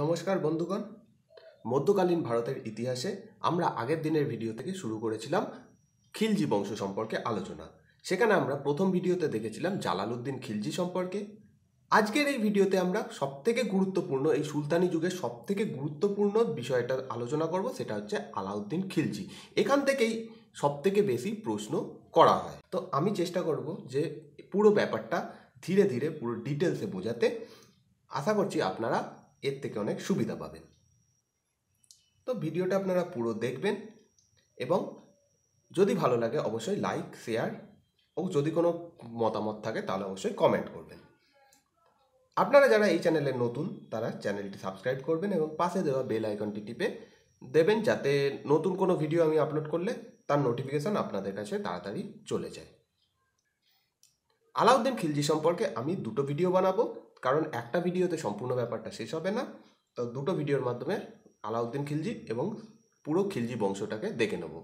নমস্কার বন্ধুগণ মধ্যকালীন ভারতের ইতিহাসে আমরা আগের দিনের ভিডিও থেকে শুরু করেছিলাম খিলজি বংশ সম্পর্কে আলোচনা সেখানে আমরা প্রথম ভিডিওতে দেখেছিলাম জালালউদ্দিন খিলজি সম্পর্কে আজকের এই ভিডিওতে আমরা সবথেকে গুরুত্বপূর্ণ এই সুলতানি যুগের সবথেকে গুরুত্বপূর্ণ বিষয়টা আলোচনা করব সেটা হচ্ছে আলাউদ্দিন খিলজি এখান থেকেই সবথেকে বেশি প্রশ্ন করা হয় তো আমি চেষ্টা করব যে পুরো ব্যাপারটা ধীরে ধীরে পুরো ডিটেলসে বোঝাতে আশা করছি আপনারা এর থেকে অনেক সুবিধা পাবেন তো ভিডিওটা আপনারা পুরো দেখবেন এবং যদি ভালো লাগে অবশ্যই লাইক শেয়ার ও যদি কোনো মতামত থাকে তাহলে অবশ্যই কমেন্ট করবেন আপনারা যারা এই চ্যানেলে নতুন তারা চ্যানেলটি সাবস্ক্রাইব করবেন এবং পাশে দেওয়া বেল আইকনটি টিপে দেবেন যাতে নতুন কোনো ভিডিও আমি আপলোড করলে তার নোটিফিকেশান আপনাদের কাছে তাড়াতাড়ি চলে যায় আলাউদ্দিন খিলজি সম্পর্কে আমি দুটো ভিডিও বানাবো কারণ একটা ভিডিওতে সম্পূর্ণ ব্যাপারটা শেষ হবে না তো দুটো ভিডিওর মাধ্যমে আলাউদ্দিন খিলজি এবং পুরো খিলজি বংশটাকে দেখে নেব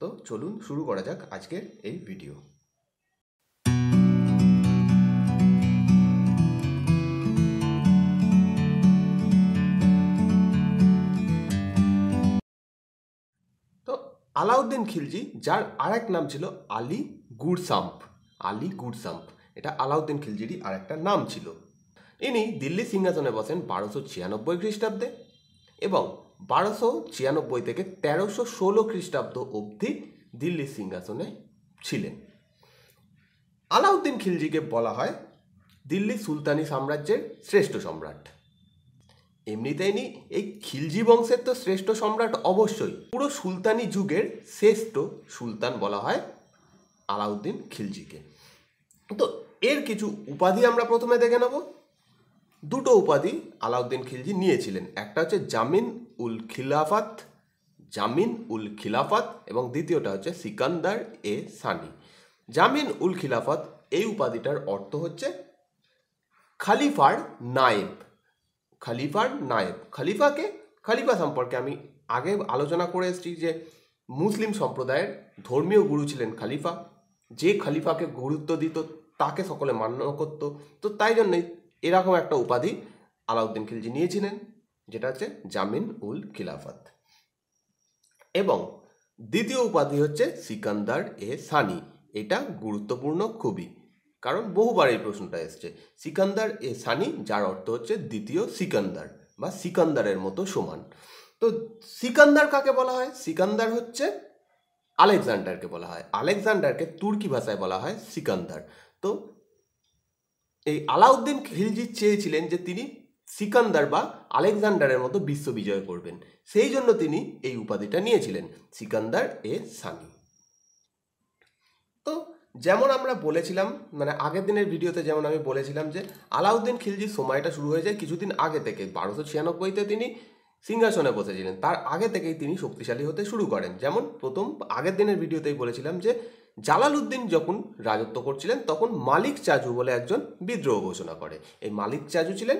তো চলুন শুরু করা যাক আজকের এই ভিডিও আলাউদ্দিন খিলজি যার আরেক নাম ছিল আলী গুরসাম্প আলী গুরসাম্প এটা আলাউদ্দিন খিলজিরই আরেকটা নাম ছিল ইনি দিল্লি সিংহাসনে বসেন বারোশো ছিয়ানব্বই খ্রিস্টাব্দে এবং বারোশো ছিয়ানব্বই থেকে তেরোশো ষোলো খ্রিস্টাব্দ অবধি দিল্লি সিংহাসনে ছিলেন আলাউদ্দিন খিলজিকে বলা হয় দিল্লি সুলতানি সাম্রাজ্যের শ্রেষ্ঠ সম্রাট এমনিতেই নি এই খিলজি বংশের তো শ্রেষ্ঠ সম্রাট অবশ্যই পুরো সুলতানি যুগের শ্রেষ্ঠ সুলতান বলা হয় আলাউদ্দিন খিলজিকে তো এর কিছু উপাধি আমরা প্রথমে দেখে নেবো দুটো উপাধি আলাউদ্দিন খিলজি নিয়েছিলেন একটা হচ্ছে জামিন উল খিলাফাত জামিন উল খিলাফাত এবং দ্বিতীয়টা হচ্ছে সিকান্দার এ সানি জামিন উল খিলাফাত এই উপাধিটার অর্থ হচ্ছে খালিফার নায়েব খালিফার নায়েব খালিফাকে খালিফা সম্পর্কে আমি আগে আলোচনা করে এসেছি যে মুসলিম সম্প্রদায়ের ধর্মীয় গুরু ছিলেন খালিফা যে খালিফাকে গুরুত্ব দিত তাকে সকলে মান্য করত তো তাই জন্যই এরকম একটা উপাধি আলাউদ্দিন খিলজি নিয়েছিলেন যেটা হচ্ছে জামিন উল খিলাফত এবং দ্বিতীয় উপাধি হচ্ছে সিকান্দার এ সানি এটা গুরুত্বপূর্ণ খুবই কারণ বহুবার এই প্রশ্নটা এসছে সিকান্দার এ সানি যার অর্থ হচ্ছে দ্বিতীয় সিকান্দার বা সিকান্দারের মতো সমান তো সিকান্দার কাকে বলা হয় সিকান্দার হচ্ছে আলেকজান্ডারকে বলা হয় আলেকজান্ডারকে তুর্কি ভাষায় বলা হয় সিকান্দার তো এই আলাউদ্দিন খিলজি চেয়েছিলেন যে তিনি সিকান্দার বা আলেকজান্ডারের মতো বিশ্ব বিজয় করবেন সেই জন্য তিনি এই উপাধিটা নিয়েছিলেন সিকান্দার এ সানি তো যেমন আমরা বলেছিলাম মানে আগের দিনের ভিডিওতে যেমন আমি বলেছিলাম যে আলাউদ্দিন খিলজির সময়টা শুরু হয়ে যায় কিছুদিন আগে থেকে বারোশো ছিয়ানব্বইতে তিনি সিংহাসনে বসেছিলেন তার আগে থেকেই তিনি শক্তিশালী হতে শুরু করেন যেমন প্রথম আগের দিনের ভিডিওতেই বলেছিলাম যে জালালউদ্দিন যখন রাজত্ব করছিলেন তখন মালিক চাজু বলে একজন বিদ্রোহ ঘোষণা করে এই মালিক চাজু ছিলেন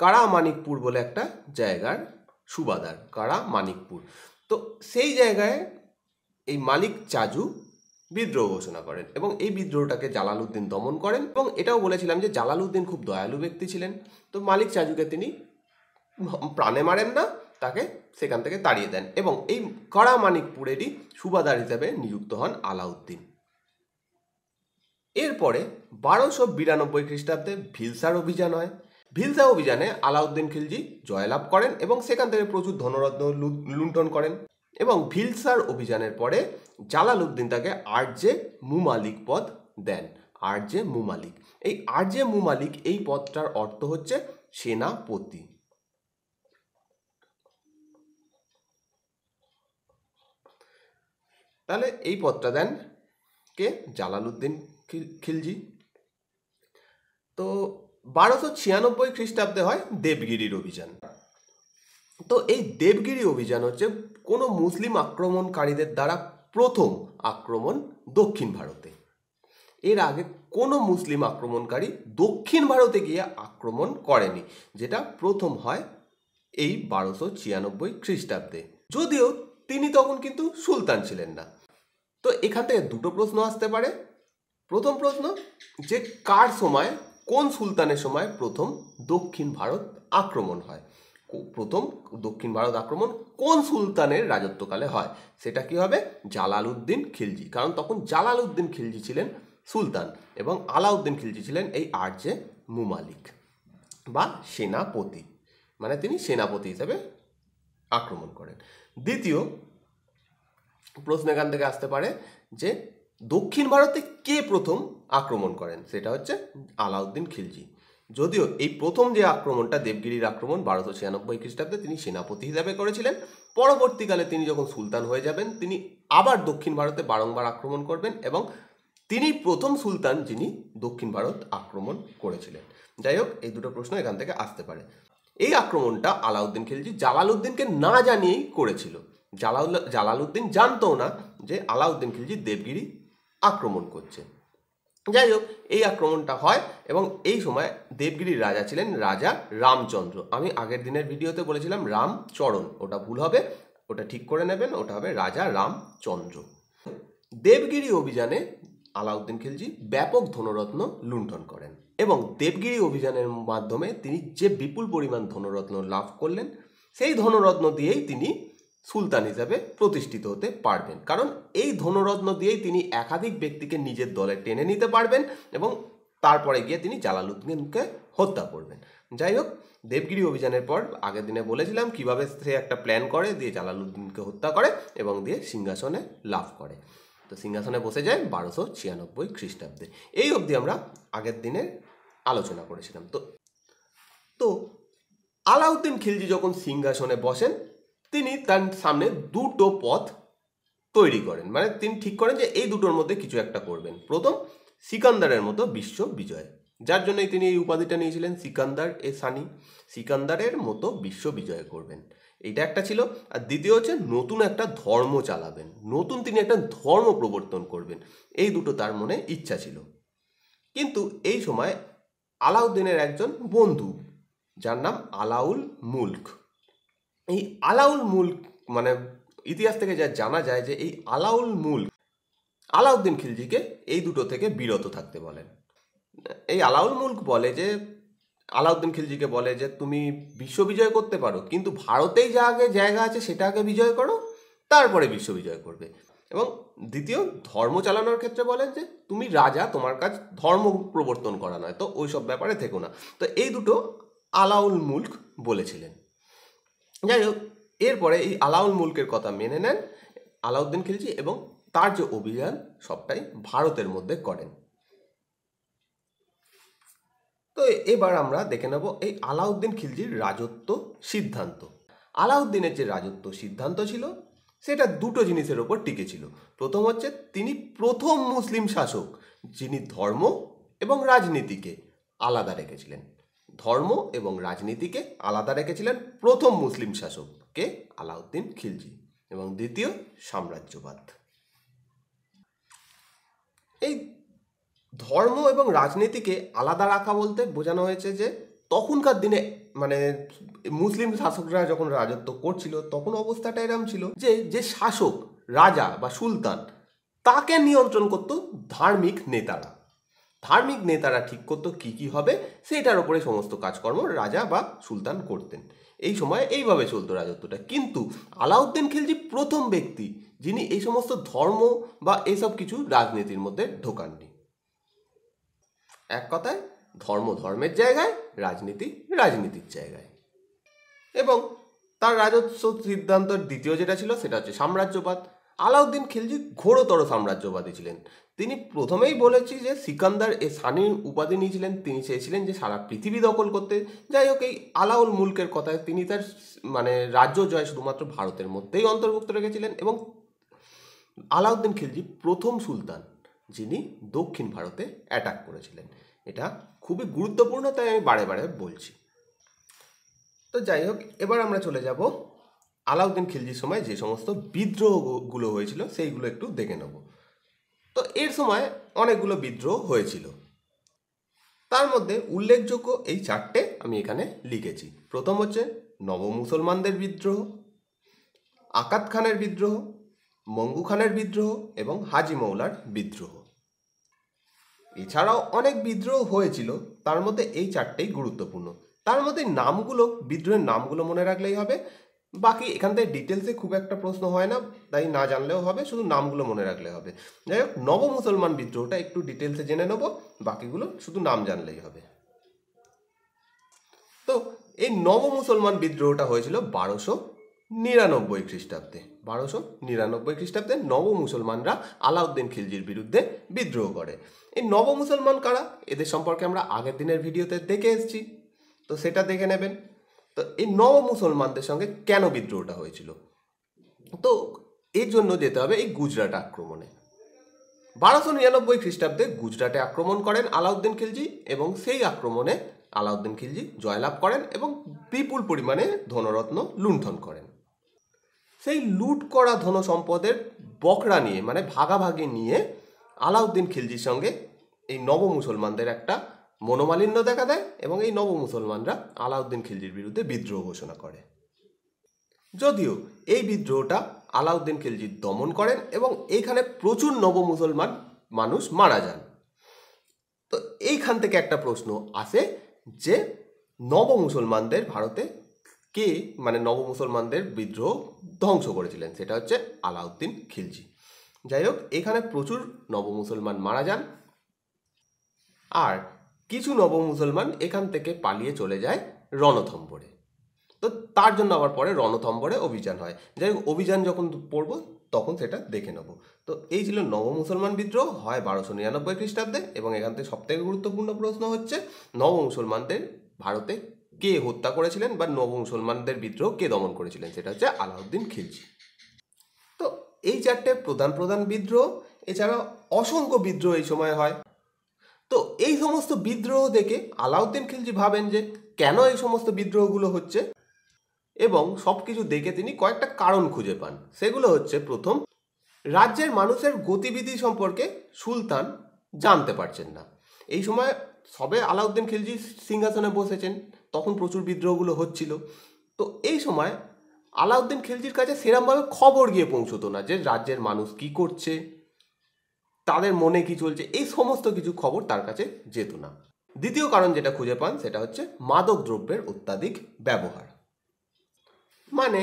কারা মানিকপুর বলে একটা জায়গার সুবাদার কারা মানিকপুর তো সেই জায়গায় এই মালিক চাজু বিদ্রোহ ঘোষণা করেন এবং এই বিদ্রোহটাকে জালালউদ্দিন দমন করেন এবং এটাও বলেছিলাম যে জালালউদ্দিন খুব দয়ালু ব্যক্তি ছিলেন তো মালিক চাজুকে তিনি প্রাণে মারেন না তাকে সেখান থেকে তাড়িয়ে দেন এবং এই কড়ামানিকপুরেরই সুবাদার হিসেবে নিযুক্ত হন আলাউদ্দিন এরপরে বারোশো বিরানব্বই খ্রিস্টাব্দে ভিলসার অভিযান হয় ভিলসা অভিযানে আলাউদ্দিন খিলজি জয়লাভ করেন এবং সেখান থেকে প্রচুর ধনরত্ন লুণ্ঠন করেন এবং ভিলসার অভিযানের পরে জালালউদ্দিন তাকে আরজে মুমালিক পদ দেন আরজে মুমালিক এই আরজে মুমালিক এই পদটার অর্থ হচ্ছে সেনাপতি তাহলে এই পদটা দেন কে জালালুদ্দিন খিলজি তো বারোশো ছিয়ানব্বই খ্রিস্টাব্দে হয় দেবগিরির অভিযান তো এই দেবগিরি অভিযান হচ্ছে কোনো মুসলিম আক্রমণকারীদের দ্বারা প্রথম আক্রমণ দক্ষিণ ভারতে এর আগে কোনো মুসলিম আক্রমণকারী দক্ষিণ ভারতে গিয়ে আক্রমণ করেনি যেটা প্রথম হয় এই বারোশো ছিয়ানব্বই খ্রিস্টাব্দে যদিও তিনি তখন কিন্তু সুলতান ছিলেন না তো এখান থেকে দুটো প্রশ্ন আসতে পারে প্রথম প্রশ্ন যে কার সময় কোন সুলতানের সময় প্রথম দক্ষিণ ভারত আক্রমণ হয় প্রথম দক্ষিণ ভারত আক্রমণ কোন সুলতানের রাজত্বকালে হয় সেটা কি হবে জালালউদ্দিন খিলজি কারণ তখন জালালউদ্দিন খিলজি ছিলেন সুলতান এবং আলাউদ্দিন খিলজি ছিলেন এই আর্যে মুমালিক বা সেনাপতি মানে তিনি সেনাপতি হিসেবে আক্রমণ করেন দ্বিতীয় প্রশ্ন এখান থেকে আসতে পারে যে দক্ষিণ ভারতে কে প্রথম আক্রমণ করেন সেটা হচ্ছে আলাউদ্দিন খিলজি যদিও এই প্রথম যে আক্রমণটা দেবগিরির আক্রমণ বারোশো ছিয়ানব্বই খ্রিস্টাব্দে তিনি সেনাপতি হিসাবে করেছিলেন পরবর্তীকালে তিনি যখন সুলতান হয়ে যাবেন তিনি আবার দক্ষিণ ভারতে বারংবার আক্রমণ করবেন এবং তিনি প্রথম সুলতান যিনি দক্ষিণ ভারত আক্রমণ করেছিলেন যাই হোক এই দুটো প্রশ্ন এখান থেকে আসতে পারে এই আক্রমণটা আলাউদ্দিন খিলজি জালালউদ্দিনকে না জানিয়েই করেছিল জালাউল জালালউদ্দিন জানতো না যে আলাউদ্দিন খিলজি দেবগিরি আক্রমণ করছে যাই হোক এই আক্রমণটা হয় এবং এই সময় দেবগিরির রাজা ছিলেন রাজা রামচন্দ্র আমি আগের দিনের ভিডিওতে বলেছিলাম রামচরণ ওটা ভুল হবে ওটা ঠিক করে নেবেন ওটা হবে রাজা রামচন্দ্র দেবগিরি অভিযানে আলাউদ্দিন খিলজি ব্যাপক ধনরত্ন লুণ্ঠন করেন এবং দেবগিরি অভিযানের মাধ্যমে তিনি যে বিপুল পরিমাণ ধনরত্ন লাভ করলেন সেই ধনরত্ন দিয়েই তিনি সুলতান হিসাবে প্রতিষ্ঠিত হতে পারবেন কারণ এই ধনরত্ন দিয়েই তিনি একাধিক ব্যক্তিকে নিজের দলে টেনে নিতে পারবেন এবং তারপরে গিয়ে তিনি জালালুদ্দিনকে হত্যা করবেন যাই হোক দেবগিরি অভিযানের পর আগের দিনে বলেছিলাম কিভাবে সে একটা প্ল্যান করে দিয়ে জালালুদ্দিনকে হত্যা করে এবং দিয়ে সিংহাসনে লাভ করে তো সিংহাসনে বসে যায় বারোশো ছিয়ানব্বই খ্রিস্টাব্দে এই অবধি আমরা আগের দিনে আলোচনা করেছিলাম তো তো আলাউদ্দিন খিলজি যখন সিংহাসনে বসেন তিনি তার সামনে দুটো পথ তৈরি করেন মানে তিনি ঠিক করেন যে এই দুটোর মধ্যে কিছু একটা করবেন প্রথম সিকান্দারের মতো বিশ্ব বিজয় যার জন্যই তিনি এই উপাধিটা নিয়েছিলেন সিকান্দার এ সানি সিকান্দারের মতো বিশ্ব বিজয় করবেন এটা একটা ছিল আর দ্বিতীয় হচ্ছে নতুন একটা ধর্ম চালাবেন নতুন তিনি একটা ধর্ম প্রবর্তন করবেন এই দুটো তার মনে ইচ্ছা ছিল কিন্তু এই সময় আলাউদ্দিনের একজন বন্ধু যার নাম আলাউল মুল্ক এই আলাউল মুল্ক মানে ইতিহাস থেকে যা জানা যায় যে এই আলাউল মুল্ক আলাউদ্দিন খিলজিকে এই দুটো থেকে বিরত থাকতে বলেন এই আলাউল মুল্ক বলে যে আলাউদ্দিন খিলজিকে বলে যে তুমি বিশ্ব বিজয় করতে পারো কিন্তু ভারতেই যা আগে জায়গা আছে সেটা আগে বিজয় করো তারপরে বিশ্ব বিজয় করবে এবং দ্বিতীয় ধর্ম চালানোর ক্ষেত্রে বলেন যে তুমি রাজা তোমার কাজ ধর্ম প্রবর্তন করা নয় তো ওই সব ব্যাপারে থেকো না তো এই দুটো আলাউল মুল্ক বলেছিলেন যাই হোক এরপরে এই আলাউল মুলকের কথা মেনে নেন আলাউদ্দিন খিলজি এবং তার যে অভিযান সবটাই ভারতের মধ্যে করেন তো এবার আমরা দেখে নেব এই আলাউদ্দিন খিলজির রাজত্ব সিদ্ধান্ত আলাউদ্দিনের যে রাজত্ব সিদ্ধান্ত ছিল সেটা দুটো জিনিসের ওপর টিকে ছিল প্রথম হচ্ছে তিনি প্রথম মুসলিম শাসক যিনি ধর্ম এবং রাজনীতিকে আলাদা রেখেছিলেন ধর্ম এবং রাজনীতিকে আলাদা রেখেছিলেন প্রথম মুসলিম শাসক কে আলাউদ্দিন খিলজি এবং দ্বিতীয় সাম্রাজ্যবাদ এই ধর্ম এবং রাজনীতিকে আলাদা রাখা বলতে বোঝানো হয়েছে যে তখনকার দিনে মানে মুসলিম শাসকরা যখন রাজত্ব করছিল তখন অবস্থাটা এরম ছিল যে যে শাসক রাজা বা সুলতান তাকে নিয়ন্ত্রণ করত ধার্মিক নেতারা ধার্মিক নেতারা ঠিক করতো কী কী হবে সেইটার ওপরে সমস্ত কাজকর্ম রাজা বা সুলতান করতেন এই সময় এইভাবে চলতো রাজত্বটা কিন্তু আলাউদ্দিন খিলজি প্রথম ব্যক্তি যিনি এই সমস্ত ধর্ম বা এসব কিছু রাজনীতির মধ্যে ঢোকাননি এক কথায় ধর্ম ধর্মের জায়গায় রাজনীতি রাজনীতির জায়গায় এবং তার রাজস্ব সিদ্ধান্তর দ্বিতীয় যেটা ছিল সেটা হচ্ছে সাম্রাজ্যবাদ আলাউদ্দিন খিলজি ঘোরতর সাম্রাজ্যবাদী ছিলেন তিনি প্রথমেই বলেছি যে সিকান্দার এ সানি উপাধি নিয়েছিলেন তিনি চেয়েছিলেন যে সারা পৃথিবী দখল করতে যাই হোক এই আলাউল মুলকের কথায় তিনি তার মানে রাজ্য জয় শুধুমাত্র ভারতের মধ্যেই অন্তর্ভুক্ত রেখেছিলেন এবং আলাউদ্দিন খিলজি প্রথম সুলতান যিনি দক্ষিণ ভারতে অ্যাটাক করেছিলেন এটা খুবই গুরুত্বপূর্ণ তাই আমি বারে বারে বলছি তো যাই হোক এবার আমরা চলে যাব আলাউদ্দিন খিলজির সময় যে সমস্ত বিদ্রোহগুলো হয়েছিল সেইগুলো একটু দেখে নেব তো এর সময় অনেকগুলো বিদ্রোহ হয়েছিল তার মধ্যে উল্লেখযোগ্য এই চারটে আমি এখানে লিখেছি প্রথম হচ্ছে নব মুসলমানদের বিদ্রোহ আকাত খানের বিদ্রোহ মঙ্গু খানের বিদ্রোহ এবং হাজি মৌলার বিদ্রোহ এছাড়াও অনেক বিদ্রোহ হয়েছিল তার মধ্যে এই চারটেই গুরুত্বপূর্ণ তার মধ্যে নামগুলো বিদ্রোহের নামগুলো মনে রাখলেই হবে বাকি এখান থেকে ডিটেলসে খুব একটা প্রশ্ন হয় না তাই না জানলেও হবে শুধু নামগুলো মনে রাখলে হবে যাই হোক নব মুসলমান বিদ্রোহটা একটু ডিটেলসে জেনে নেব বাকিগুলো শুধু নাম জানলেই হবে তো এই নব মুসলমান বিদ্রোহটা হয়েছিল বারোশো নিরানব্বই খ্রিস্টাব্দে বারোশো নিরানব্বই খ্রিস্টাব্দে নব মুসলমানরা আলাউদ্দিন খিলজির বিরুদ্ধে বিদ্রোহ করে এই নব মুসলমান কারা এদের সম্পর্কে আমরা আগের দিনের ভিডিওতে দেখে এসেছি তো সেটা দেখে নেবেন তো এই নব মুসলমানদের সঙ্গে কেন বিদ্রোহটা হয়েছিল তো এর জন্য যেতে হবে এই গুজরাট আক্রমণে বারোশো নিরানব্বই খ্রিস্টাব্দে গুজরাটে আক্রমণ করেন আলাউদ্দিন খিলজি এবং সেই আক্রমণে আলাউদ্দিন খিলজি জয়লাভ করেন এবং বিপুল পরিমাণে ধনরত্ন লুণ্ঠন করেন সেই লুট করা ধন সম্পদের বকরা নিয়ে মানে ভাগাভাগি নিয়ে আলাউদ্দিন খিলজির সঙ্গে এই নব মুসলমানদের একটা মনোমালিন্য দেখা দেয় এবং এই নব মুসলমানরা আলাউদ্দিন খিলজির বিরুদ্ধে বিদ্রোহ ঘোষণা করে যদিও এই বিদ্রোহটা আলাউদ্দিন খিলজি দমন করেন এবং এইখানে প্রচুর নব মুসলমান মানুষ মারা যান তো এইখান থেকে একটা প্রশ্ন আসে যে নব মুসলমানদের ভারতে কে মানে নব মুসলমানদের বিদ্রোহ ধ্বংস করেছিলেন সেটা হচ্ছে আলাউদ্দিন খিলজি যাই হোক এখানে প্রচুর নব মুসলমান মারা যান আর কিছু নব মুসলমান এখান থেকে পালিয়ে চলে যায় রণথম্বরে তো তার জন্য আবার পরে রণথম্বরে অভিযান হয় যাই হোক অভিযান যখন পড়বো তখন সেটা দেখে নেব তো এই ছিল নব মুসলমান বিদ্রোহ হয় বারোশো নিরানব্বই খ্রিস্টাব্দে এবং এখান থেকে সব থেকে গুরুত্বপূর্ণ প্রশ্ন হচ্ছে নব মুসলমানদের ভারতে কে হত্যা করেছিলেন বা নব মুসলমানদের বিদ্রোহ কে দমন করেছিলেন সেটা হচ্ছে আলাউদ্দিন খিলজি তো এই চারটে প্রধান প্রধান বিদ্রোহ এছাড়া অসংখ্য বিদ্রোহ এই সময় হয় তো এই সমস্ত বিদ্রোহ দেখে আলাউদ্দিন খিলজি ভাবেন যে কেন এই সমস্ত বিদ্রোহগুলো হচ্ছে এবং সব কিছু দেখে তিনি কয়েকটা কারণ খুঁজে পান সেগুলো হচ্ছে প্রথম রাজ্যের মানুষের গতিবিধি সম্পর্কে সুলতান জানতে পারছেন না এই সময় সবে আলাউদ্দিন খিলজি সিংহাসনে বসেছেন তখন প্রচুর বিদ্রোহগুলো হচ্ছিল তো এই সময় আলাউদ্দিন খিলজির কাছে সেরমভাবে খবর গিয়ে পৌঁছতো না যে রাজ্যের মানুষ কি করছে তাদের মনে কি চলছে এই সমস্ত কিছু খবর তার কাছে যেত না দ্বিতীয় কারণ যেটা খুঁজে পান সেটা হচ্ছে মাদক দ্রব্যের অত্যাধিক ব্যবহার মানে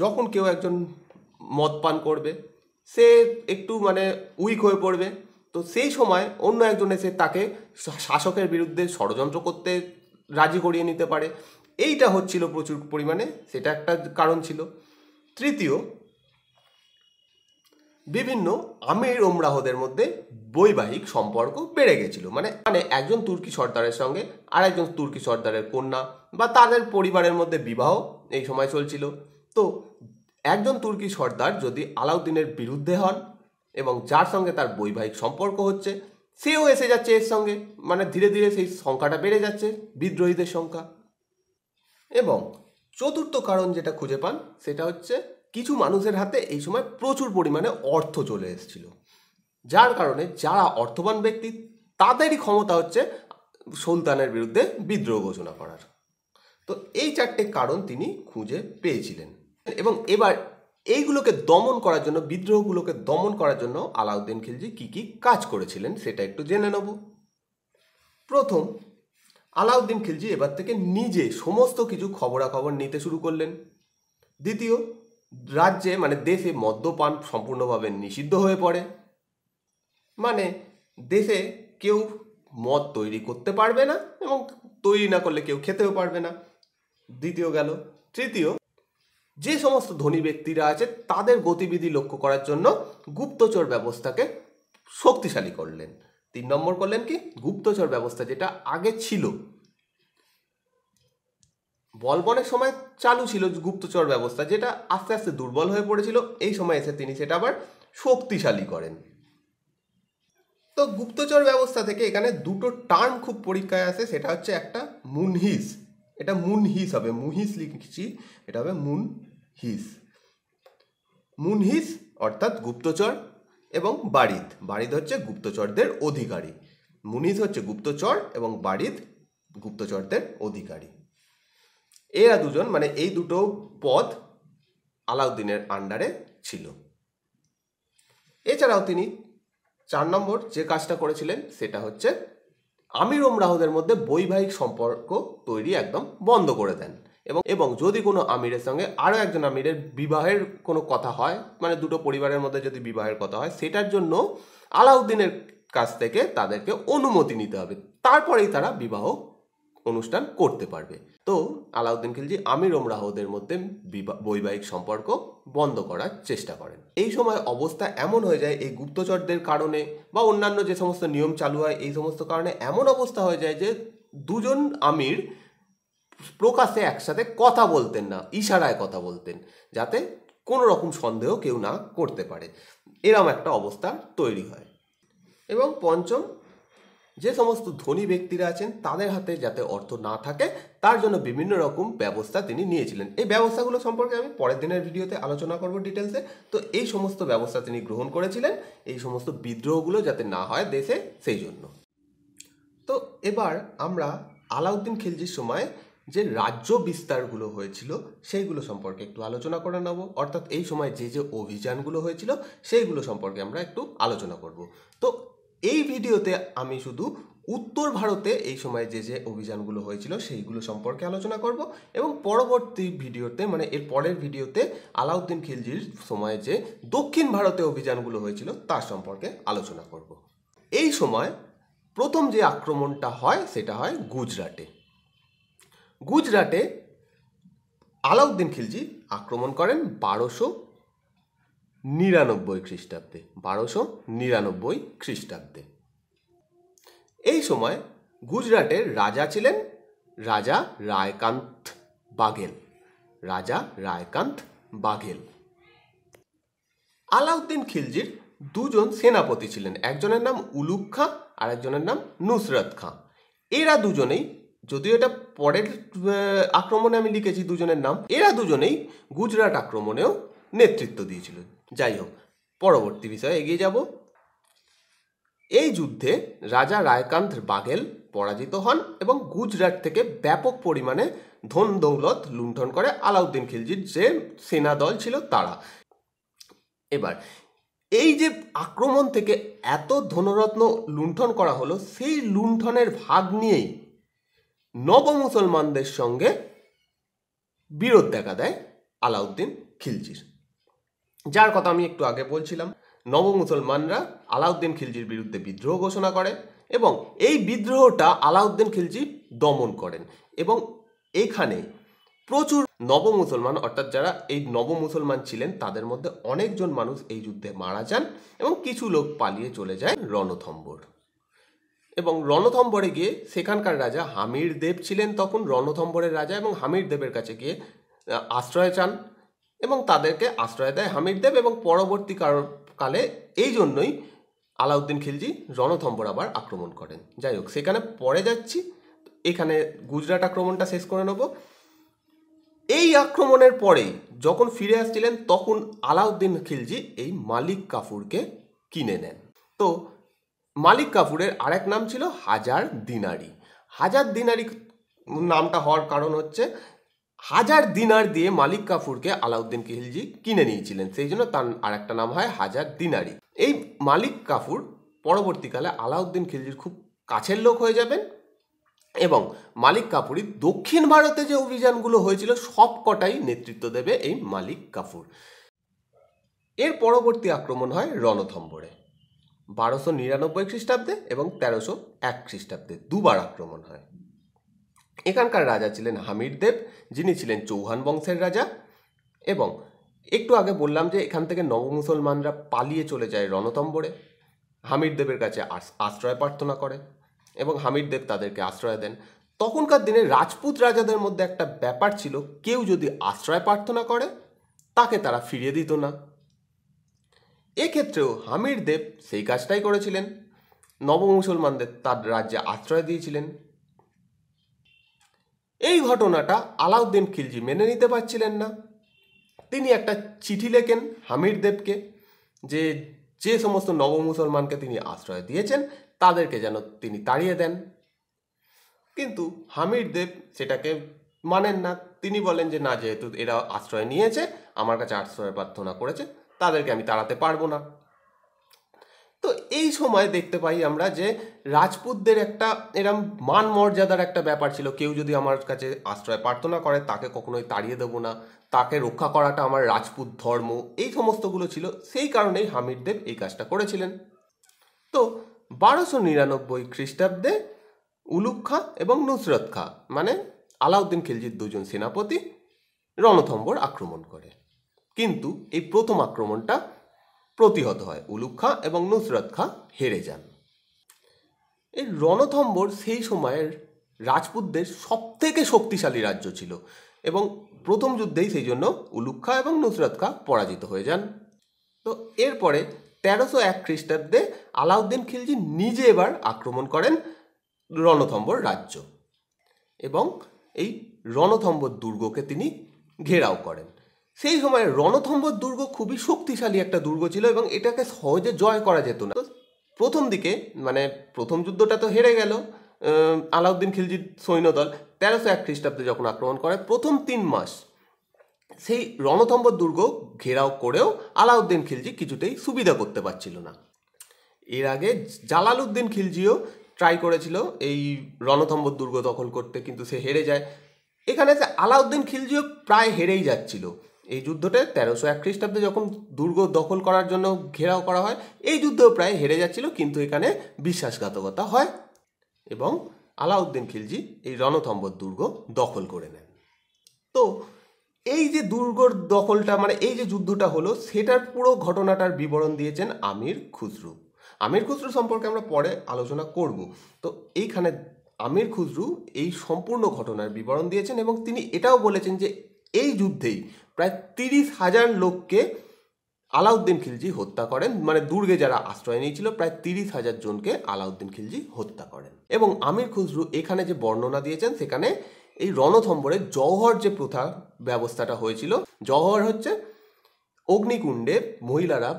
যখন কেউ একজন মদ পান করবে সে একটু মানে উইক হয়ে পড়বে তো সেই সময় অন্য একজন এসে তাকে শাসকের বিরুদ্ধে ষড়যন্ত্র করতে রাজি করিয়ে নিতে পারে এইটা হচ্ছিল প্রচুর পরিমাণে সেটা একটা কারণ ছিল তৃতীয় বিভিন্ন আমির ওমরাহদের মধ্যে বৈবাহিক সম্পর্ক বেড়ে গেছিল মানে মানে একজন তুর্কি সর্দারের সঙ্গে আর একজন তুর্কি সর্দারের কন্যা বা তাদের পরিবারের মধ্যে বিবাহ এই সময় চলছিল তো একজন তুর্কি সর্দার যদি আলাউদ্দিনের বিরুদ্ধে হন এবং যার সঙ্গে তার বৈবাহিক সম্পর্ক হচ্ছে সেও এসে যাচ্ছে এর সঙ্গে মানে ধীরে ধীরে সেই সংখ্যাটা বেড়ে যাচ্ছে বিদ্রোহীদের সংখ্যা এবং চতুর্থ কারণ যেটা খুঁজে পান সেটা হচ্ছে কিছু মানুষের হাতে এই সময় প্রচুর পরিমাণে অর্থ চলে এসেছিল যার কারণে যারা অর্থবান ব্যক্তি তাদেরই ক্ষমতা হচ্ছে সুলতানের বিরুদ্ধে বিদ্রোহ ঘোষণা করার তো এই চারটে কারণ তিনি খুঁজে পেয়েছিলেন এবং এবার এইগুলোকে দমন করার জন্য বিদ্রোহগুলোকে দমন করার জন্য আলাউদ্দিন খিলজি কি কি কাজ করেছিলেন সেটা একটু জেনে নেব প্রথম আলাউদ্দিন খিলজি এবার থেকে নিজে সমস্ত কিছু খবরাখবর নিতে শুরু করলেন দ্বিতীয় রাজ্যে মানে দেশে মদ্যপান সম্পূর্ণভাবে নিষিদ্ধ হয়ে পড়ে মানে দেশে কেউ মদ তৈরি করতে পারবে না এবং তৈরি না করলে কেউ খেতেও পারবে না দ্বিতীয় গেল তৃতীয় যে সমস্ত ধনী ব্যক্তিরা আছে তাদের গতিবিধি লক্ষ্য করার জন্য গুপ্তচর ব্যবস্থাকে শক্তিশালী করলেন তিন নম্বর করলেন কি গুপ্তচর ব্যবস্থা যেটা আগে ছিল বলবনের সময় চালু ছিল গুপ্তচর ব্যবস্থা যেটা আস্তে আস্তে দুর্বল হয়ে পড়েছিল এই সময় এসে তিনি সেটা আবার শক্তিশালী করেন তো গুপ্তচর ব্যবস্থা থেকে এখানে দুটো টার্ম খুব পরীক্ষায় আসে সেটা হচ্ছে একটা মুনহিস এটা মুনহিস হবে মুহিস লিখছি এটা হবে মুনহিস মুনহিস অর্থাৎ গুপ্তচর এবং বাড়িত বাড়িত হচ্ছে গুপ্তচরদের অধিকারী মুনিস হচ্ছে গুপ্তচর এবং বাড়িত গুপ্তচরদের অধিকারী এরা দুজন মানে এই দুটো পদ আলাউদ্দিনের আন্ডারে ছিল এছাড়াও তিনি চার নম্বর যে কাজটা করেছিলেন সেটা হচ্ছে আমির ওমরাহদের মধ্যে বৈবাহিক সম্পর্ক তৈরি একদম বন্ধ করে দেন এবং এবং যদি কোনো আমিরের সঙ্গে আরও একজন আমিরের বিবাহের কোনো কথা হয় মানে দুটো পরিবারের মধ্যে যদি বিবাহের কথা হয় সেটার জন্য আলাউদ্দিনের কাছ থেকে তাদেরকে অনুমতি নিতে হবে তারপরেই তারা বিবাহ অনুষ্ঠান করতে পারবে তো আলাউদ্দিন খিলজি আমির ওমরাহদের মধ্যে বৈবাহিক সম্পর্ক বন্ধ করার চেষ্টা করেন এই সময় অবস্থা এমন হয়ে যায় এই গুপ্তচরদের কারণে বা অন্যান্য যে সমস্ত নিয়ম চালু হয় এই সমস্ত কারণে এমন অবস্থা হয়ে যায় যে দুজন আমির প্রকাশে একসাথে কথা বলতেন না ইশারায় কথা বলতেন যাতে কোনো রকম সন্দেহ কেউ না করতে পারে এরম একটা অবস্থা তৈরি হয় এবং পঞ্চম যে সমস্ত ধনী ব্যক্তিরা আছেন তাদের হাতে যাতে অর্থ না থাকে তার জন্য বিভিন্ন রকম ব্যবস্থা তিনি নিয়েছিলেন এই ব্যবস্থাগুলো সম্পর্কে আমি পরের দিনের ভিডিওতে আলোচনা করব ডিটেলসে তো এই সমস্ত ব্যবস্থা তিনি গ্রহণ করেছিলেন এই সমস্ত বিদ্রোহগুলো যাতে না হয় দেশে সেই জন্য তো এবার আমরা আলাউদ্দিন খিলজির সময় যে রাজ্য বিস্তারগুলো হয়েছিল সেইগুলো সম্পর্কে একটু আলোচনা করে নেব অর্থাৎ এই সময় যে যে অভিযানগুলো হয়েছিল সেইগুলো সম্পর্কে আমরা একটু আলোচনা করব তো এই ভিডিওতে আমি শুধু উত্তর ভারতে এই সময় যে যে অভিযানগুলো হয়েছিল সেইগুলো সম্পর্কে আলোচনা করব এবং পরবর্তী ভিডিওতে মানে এর পরের ভিডিওতে আলাউদ্দিন খিলজির সময়ে যে দক্ষিণ ভারতে অভিযানগুলো হয়েছিল তার সম্পর্কে আলোচনা করব এই সময় প্রথম যে আক্রমণটা হয় সেটা হয় গুজরাটে গুজরাটে আলাউদ্দিন খিলজি আক্রমণ করেন বারোশো নিরানব্বই খ্রিস্টাব্দে বারোশো নিরানব্বই খ্রিস্টাব্দে এই সময় গুজরাটের রাজা ছিলেন রাজা রায়কান্ত বাঘেল রাজা রায়কান্ত বাঘেল আলাউদ্দিন খিলজির দুজন সেনাপতি ছিলেন একজনের নাম উলুক খাঁ আর একজনের নাম নুসরত খাঁ এরা দুজনেই যদিও এটা পরের আক্রমণে আমি লিখেছি দুজনের নাম এরা দুজনেই গুজরাট আক্রমণেও নেতৃত্ব দিয়েছিলেন যাই হোক পরবর্তী বিষয়ে এগিয়ে যাব এই যুদ্ধে রাজা রায়কান্ত বাঘেল পরাজিত হন এবং গুজরাট থেকে ব্যাপক পরিমাণে ধন দৌলত লুণ্ঠন করে আলাউদ্দিন খিলজির যে সেনা দল ছিল তারা এবার এই যে আক্রমণ থেকে এত ধনরত্ন লুণ্ঠন করা হলো সেই লুণ্ঠনের ভাগ নিয়েই নব মুসলমানদের সঙ্গে বিরোধ দেখা দেয় আলাউদ্দিন খিলজির যার কথা আমি একটু আগে বলছিলাম নব মুসলমানরা আলাউদ্দিন খিলজির বিরুদ্ধে বিদ্রোহ ঘোষণা করে এবং এই বিদ্রোহটা আলাউদ্দিন খিলজি দমন করেন এবং এখানে প্রচুর নব মুসলমান অর্থাৎ যারা এই নব মুসলমান ছিলেন তাদের মধ্যে অনেকজন মানুষ এই যুদ্ধে মারা যান এবং কিছু লোক পালিয়ে চলে যায় রণথম্বর এবং রণথম্বরে গিয়ে সেখানকার রাজা হামির দেব ছিলেন তখন রণথম্বরের রাজা এবং হামির দেবের কাছে গিয়ে আশ্রয় চান এবং তাদেরকে আশ্রয় দেয় হামিদ দেব এবং পরবর্তী কালে এই জন্যই আলাউদ্দিন খিলজি রণথম্বর আবার আক্রমণ করেন যাই হোক সেখানে পরে যাচ্ছি এখানে গুজরাট আক্রমণটা শেষ করে নেব এই আক্রমণের পরেই যখন ফিরে আসছিলেন তখন আলাউদ্দিন খিলজি এই মালিক কাফুরকে কিনে নেন তো মালিক কাফুরের আরেক নাম ছিল হাজার দিনারি হাজার দিনারি নামটা হওয়ার কারণ হচ্ছে হাজার দিনার দিয়ে মালিক কাফুরকে আলাউদ্দিন কিহিলজি কিনে নিয়েছিলেন সেই জন্য তার আর একটা নাম হয় হাজার দিনারি এই মালিক কাফুর পরবর্তীকালে আলাউদ্দিন খিলজির খুব কাছের লোক হয়ে যাবেন এবং মালিক কাপুরই দক্ষিণ ভারতে যে অভিযানগুলো হয়েছিল সব কটাই নেতৃত্ব দেবে এই মালিক কাপুর এর পরবর্তী আক্রমণ হয় রণথম্বরে বারোশো নিরানব্বই খ্রিস্টাব্দে এবং তেরোশো এক খ্রিস্টাব্দে দুবার আক্রমণ হয় এখানকার রাজা ছিলেন হামিরদেব যিনি ছিলেন চৌহান বংশের রাজা এবং একটু আগে বললাম যে এখান থেকে নব মুসলমানরা পালিয়ে চলে যায় রণতম্বরে হামিরদেবের কাছে আশ্রয় প্রার্থনা করে এবং হামিরদেব তাদেরকে আশ্রয় দেন তখনকার দিনে রাজপুত রাজাদের মধ্যে একটা ব্যাপার ছিল কেউ যদি আশ্রয় প্রার্থনা করে তাকে তারা ফিরিয়ে দিত না এক্ষেত্রেও হামিরদেব সেই কাজটাই করেছিলেন মুসলমানদের তার রাজ্যে আশ্রয় দিয়েছিলেন এই ঘটনাটা আলাউদ্দিন খিলজি মেনে নিতে পারছিলেন না তিনি একটা চিঠি লেখেন হামির দেবকে যে যে সমস্ত নব মুসলমানকে তিনি আশ্রয় দিয়েছেন তাদেরকে যেন তিনি তাড়িয়ে দেন কিন্তু হামির দেব সেটাকে মানেন না তিনি বলেন যে না যেহেতু এরা আশ্রয় নিয়েছে আমার কাছে আশ্রয় প্রার্থনা করেছে তাদেরকে আমি তাড়াতে পারবো না তো এই সময় দেখতে পাই আমরা যে রাজপুতদের একটা এরম মান মর্যাদার একটা ব্যাপার ছিল কেউ যদি আমার কাছে আশ্রয় প্রার্থনা করে তাকে কখনোই তাড়িয়ে দেবো না তাকে রক্ষা করাটা আমার রাজপুত ধর্ম এই সমস্তগুলো ছিল সেই কারণেই হামিরদেব এই কাজটা করেছিলেন তো বারোশো নিরানব্বই খ্রিস্টাব্দে উলুক খা এবং নুসরত খা মানে আলাউদ্দিন খিলজির দুজন সেনাপতি রণথম্বর আক্রমণ করে কিন্তু এই প্রথম আক্রমণটা প্রতিহত হয় উলুক খাঁ এবং নুসরত খাঁ হেরে যান এই রণথম্বর সেই সময়ের রাজপুতদের সবথেকে শক্তিশালী রাজ্য ছিল এবং প্রথম যুদ্ধেই সেই জন্য উলুক খাঁ এবং নুসরত খাঁ পরাজিত হয়ে যান তো এরপরে তেরোশো এক খ্রিস্টাব্দে আলাউদ্দিন খিলজি নিজে এবার আক্রমণ করেন রণথম্বর রাজ্য এবং এই রণথম্বর দুর্গকে তিনি ঘেরাও করেন সেই সময় রণথম্বর দুর্গ খুবই শক্তিশালী একটা দুর্গ ছিল এবং এটাকে সহজে জয় করা যেত না প্রথম দিকে মানে প্রথম যুদ্ধটা তো হেরে গেল আলাউদ্দিন খিলজির সৈন্যদল তেরোশো এক খ্রিস্টাব্দে যখন আক্রমণ করে প্রথম তিন মাস সেই রণথম্বর দুর্গ ঘেরাও করেও আলাউদ্দিন খিলজি কিছুতেই সুবিধা করতে পারছিল না এর আগে জালালউদ্দিন খিলজিও ট্রাই করেছিল এই রণথম্বর দুর্গ দখল করতে কিন্তু সে হেরে যায় এখানে আলাউদ্দিন খিলজিও প্রায় হেরেই যাচ্ছিল এই যুদ্ধটা তেরোশো এক খ্রিস্টাব্দে যখন দুর্গ দখল করার জন্য ঘেরাও করা হয় এই যুদ্ধ প্রায় হেরে যাচ্ছিল কিন্তু এখানে বিশ্বাসঘাতকতা হয় এবং আলাউদ্দিন খিলজি এই রণথম্বর দুর্গ দখল করে নেন তো এই যে দুর্গর দখলটা মানে এই যে যুদ্ধটা হলো সেটার পুরো ঘটনাটার বিবরণ দিয়েছেন আমির খুসরু আমির খুচরু সম্পর্কে আমরা পরে আলোচনা করব তো এইখানে আমির খুসরু এই সম্পূর্ণ ঘটনার বিবরণ দিয়েছেন এবং তিনি এটাও বলেছেন যে এই যুদ্ধেই প্রায় তিরিশ হাজার লোককে আলাউদ্দিন খিলজি হত্যা করেন মানে দুর্গে যারা আশ্রয় নিয়েছিল প্রায় তিরিশ হাজার জনকে আলাউদ্দিন খিলজি হত্যা করেন এবং আমির খুসরু এখানে যে বর্ণনা দিয়েছেন সেখানে এই রণথম্বরে জওহর যে প্রথা ব্যবস্থাটা হয়েছিল জওহর হচ্ছে অগ্নিকুণ্ডে মহিলারা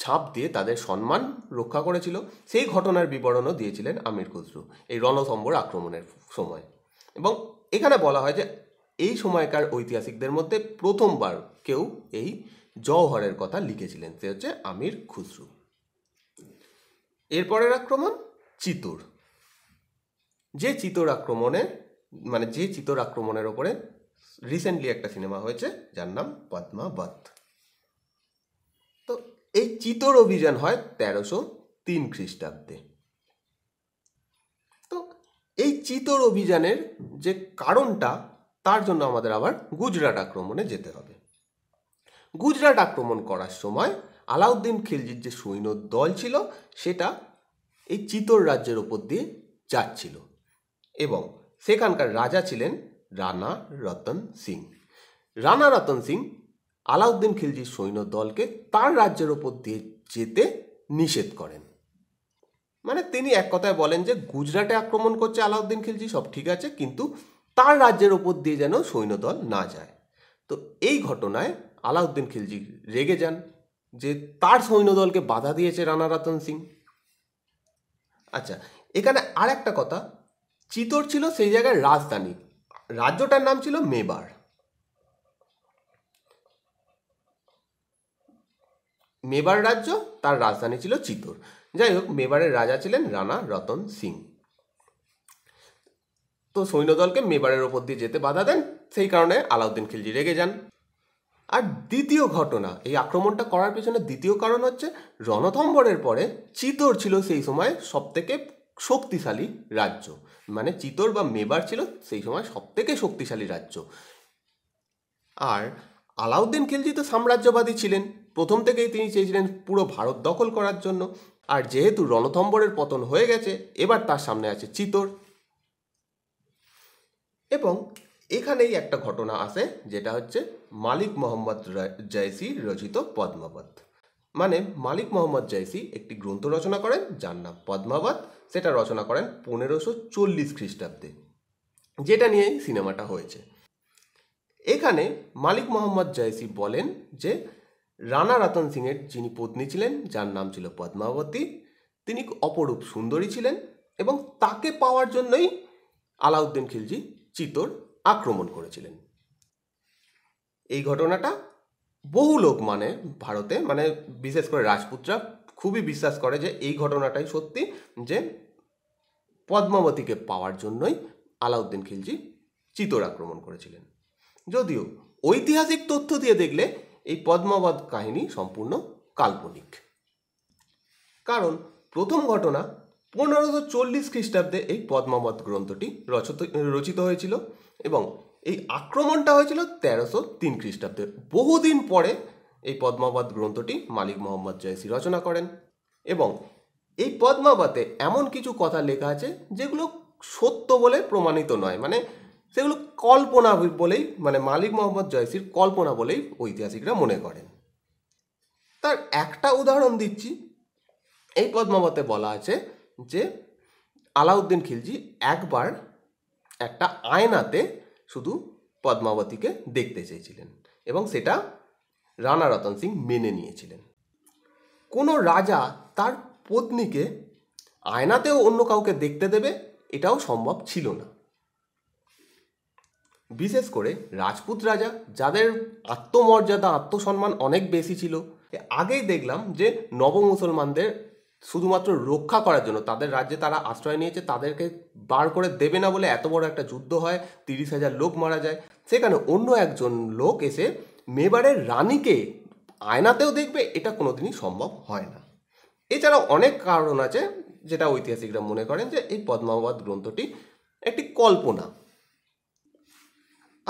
ছাপ দিয়ে তাদের সম্মান রক্ষা করেছিল সেই ঘটনার বিবরণও দিয়েছিলেন আমির খুসরু এই রণথম্বর আক্রমণের সময় এবং এখানে বলা হয় যে এই সময়কার ঐতিহাসিকদের মধ্যে প্রথমবার কেউ এই জওহরের কথা লিখেছিলেন সে হচ্ছে আমির খুসরু এরপরের আক্রমণ চিতোর যে চিতোর আক্রমণে মানে যে চিতোর আক্রমণের ওপরে রিসেন্টলি একটা সিনেমা হয়েছে যার নাম পদ্মাবত তো এই চিতোর অভিযান হয় তেরোশো তিন খ্রিস্টাব্দে তো এই চিতোর অভিযানের যে কারণটা তার জন্য আমাদের আবার গুজরাট আক্রমণে যেতে হবে গুজরাট আক্রমণ করার সময় আলাউদ্দিন খিলজির যে সৈন্য দল ছিল সেটা এই চিতোর রাজ্যের ওপর দিয়ে যাচ্ছিল এবং সেখানকার রাজা ছিলেন রানা রতন সিং রানা রতন সিং আলাউদ্দিন খিলজির সৈন্য দলকে তার রাজ্যের ওপর দিয়ে যেতে নিষেধ করেন মানে তিনি এক কথায় বলেন যে গুজরাটে আক্রমণ করছে আলাউদ্দিন খিলজি সব ঠিক আছে কিন্তু তার রাজ্যের ওপর দিয়ে যেন সৈন্যদল না যায় তো এই ঘটনায় আলাউদ্দিন খিলজি রেগে যান যে তার সৈন্যদলকে বাধা দিয়েছে রানা রতন সিং আচ্ছা এখানে আর একটা কথা চিতোর ছিল সেই জায়গায় রাজধানী রাজ্যটার নাম ছিল মেবার মেবার রাজ্য তার রাজধানী ছিল চিতোর যাই হোক মেবারের রাজা ছিলেন রানা রতন সিং তো সৈন্যদলকে মেবারের ওপর দিয়ে যেতে বাধা দেন সেই কারণে আলাউদ্দিন খিলজি রেগে যান আর দ্বিতীয় ঘটনা এই আক্রমণটা করার পেছনে দ্বিতীয় কারণ হচ্ছে রণথম্বরের পরে চিতোর ছিল সেই সময় সবথেকে শক্তিশালী রাজ্য মানে চিতোর বা মেবার ছিল সেই সময় সবথেকে শক্তিশালী রাজ্য আর আলাউদ্দিন খিলজি তো সাম্রাজ্যবাদী ছিলেন প্রথম থেকেই তিনি চেয়েছিলেন পুরো ভারত দখল করার জন্য আর যেহেতু রণথম্বরের পতন হয়ে গেছে এবার তার সামনে আছে চিতোর এবং এখানেই একটা ঘটনা আসে যেটা হচ্ছে মালিক মোহাম্মদ জয়সি রচিত পদ্মাবত মানে মালিক মোহাম্মদ জয়সি একটি গ্রন্থ রচনা করেন যার নাম পদ্মাবত সেটা রচনা করেন পনেরোশো চল্লিশ খ্রিস্টাব্দে যেটা নিয়ে সিনেমাটা হয়েছে এখানে মালিক মোহাম্মদ জয়সি বলেন যে রানা রাতন সিংয়ের যিনি পত্নী ছিলেন যার নাম ছিল পদ্মাবতী তিনি অপরূপ সুন্দরী ছিলেন এবং তাকে পাওয়ার জন্যই আলাউদ্দিন খিলজি চিতর আক্রমণ করেছিলেন এই ঘটনাটা বহু লোক মানে ভারতে মানে বিশেষ করে রাজপুতরা খুবই বিশ্বাস করে যে এই ঘটনাটাই সত্যি যে পদ্মাবতীকে পাওয়ার জন্যই আলাউদ্দিন খিলজি চিতর আক্রমণ করেছিলেন যদিও ঐতিহাসিক তথ্য দিয়ে দেখলে এই পদ্মাবত কাহিনী সম্পূর্ণ কাল্পনিক কারণ প্রথম ঘটনা পনেরোশো চল্লিশ খ্রিস্টাব্দে এই পদ্মাবত গ্রন্থটি রচিত রচিত হয়েছিল এবং এই আক্রমণটা হয়েছিল তেরোশো তিন খ্রিস্টাব্দে বহুদিন পরে এই পদ্মাবত গ্রন্থটি মালিক মোহাম্মদ জয়সি রচনা করেন এবং এই পদ্মাবতে এমন কিছু কথা লেখা আছে যেগুলো সত্য বলে প্রমাণিত নয় মানে সেগুলো কল্পনা বলেই মানে মালিক মোহাম্মদ জয়সির কল্পনা বলেই ঐতিহাসিকরা মনে করেন তার একটা উদাহরণ দিচ্ছি এই পদ্মাবতে বলা আছে যে আলাউদ্দিন খিলজি একবার একটা আয়নাতে শুধু পদ্মাবতীকে দেখতে চেয়েছিলেন এবং সেটা রানা রতন সিং মেনে নিয়েছিলেন কোনো রাজা তার পত্নীকে আয়নাতেও অন্য কাউকে দেখতে দেবে এটাও সম্ভব ছিল না বিশেষ করে রাজপুত রাজা যাদের আত্মমর্যাদা আত্মসম্মান অনেক বেশি ছিল আগেই দেখলাম যে নবমুসলমানদের শুধুমাত্র রক্ষা করার জন্য তাদের রাজ্যে তারা আশ্রয় নিয়েছে তাদেরকে বার করে দেবে না বলে এত বড় একটা যুদ্ধ হয় তিরিশ হাজার লোক মারা যায় সেখানে অন্য একজন লোক এসে মেবারের রানীকে আয়নাতেও দেখবে এটা কোনোদিনই সম্ভব হয় না এছাড়াও অনেক কারণ আছে যেটা ঐতিহাসিকরা মনে করেন যে এই পদ্মাবাদ গ্রন্থটি একটি কল্পনা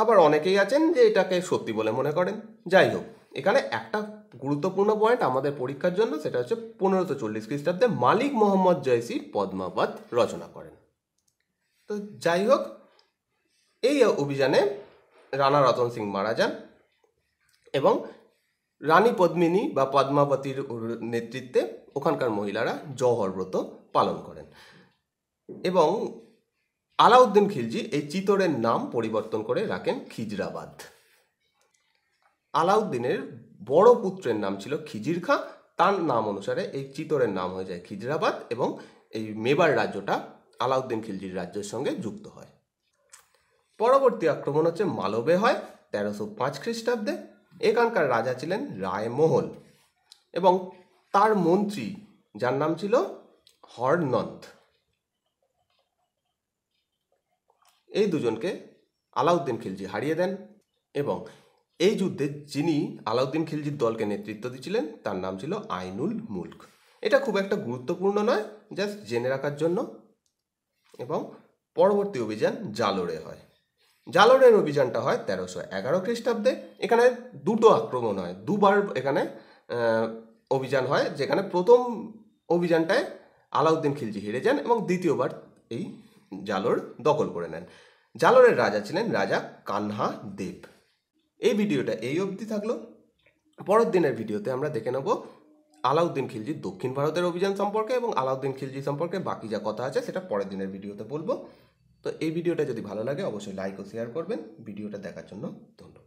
আবার অনেকেই আছেন যে এটাকে সত্যি বলে মনে করেন যাই হোক এখানে একটা গুরুত্বপূর্ণ পয়েন্ট আমাদের পরীক্ষার জন্য সেটা হচ্ছে পনেরোশো চল্লিশ খ্রিস্টাব্দে মালিক মোহাম্মদ জয়সি পদ্মাবাদ রচনা করেন তো যাই হোক এই অভিযানে রানা রতন সিং মারা যান এবং রানী পদ্মিনী বা পদ্মাবতীর নেতৃত্বে ওখানকার মহিলারা জহর ব্রত পালন করেন এবং আলাউদ্দিন খিলজি এই চিতরের নাম পরিবর্তন করে রাখেন খিজরাবাদ আলাউদ্দিনের বড় পুত্রের নাম ছিল খিজির খাঁ তার নাম অনুসারে এই চিতরের নাম হয়ে যায় খিজরাবাদ এবং এই মেবার রাজ্যটা আলাউদ্দিন খিলজির রাজ্যের সঙ্গে যুক্ত হয় পরবর্তী আক্রমণ হচ্ছে মালবে হয় তেরোশো পাঁচ খ্রিস্টাব্দে এখানকার রাজা ছিলেন রায়মোহল এবং তার মন্ত্রী যার নাম ছিল হরনথ এই দুজনকে আলাউদ্দিন খিলজি হারিয়ে দেন এবং এই যুদ্ধে যিনি আলাউদ্দিন খিলজির দলকে নেতৃত্ব দিচ্ছিলেন তার নাম ছিল আইনুল মুল্ক এটা খুব একটা গুরুত্বপূর্ণ নয় জাস্ট জেনে রাখার জন্য এবং পরবর্তী অভিযান জালোরে হয় জালোরের অভিযানটা হয় তেরোশো এগারো খ্রিস্টাব্দে এখানে দুটো আক্রমণ হয় দুবার এখানে অভিযান হয় যেখানে প্রথম অভিযানটায় আলাউদ্দিন খিলজি হেরে যান এবং দ্বিতীয়বার এই জালোর দখল করে নেন জালোরের রাজা ছিলেন রাজা কানহা দেব এই ভিডিওটা এই অবধি থাকলো পরের দিনের ভিডিওতে আমরা দেখে নেব আলাউদ্দিন খিলজির দক্ষিণ ভারতের অভিযান সম্পর্কে এবং আলাউদ্দিন খিলজি সম্পর্কে বাকি যা কথা আছে সেটা পরের দিনের ভিডিওতে বলবো তো এই ভিডিওটা যদি ভালো লাগে অবশ্যই লাইক ও শেয়ার করবেন ভিডিওটা দেখার জন্য ধন্যবাদ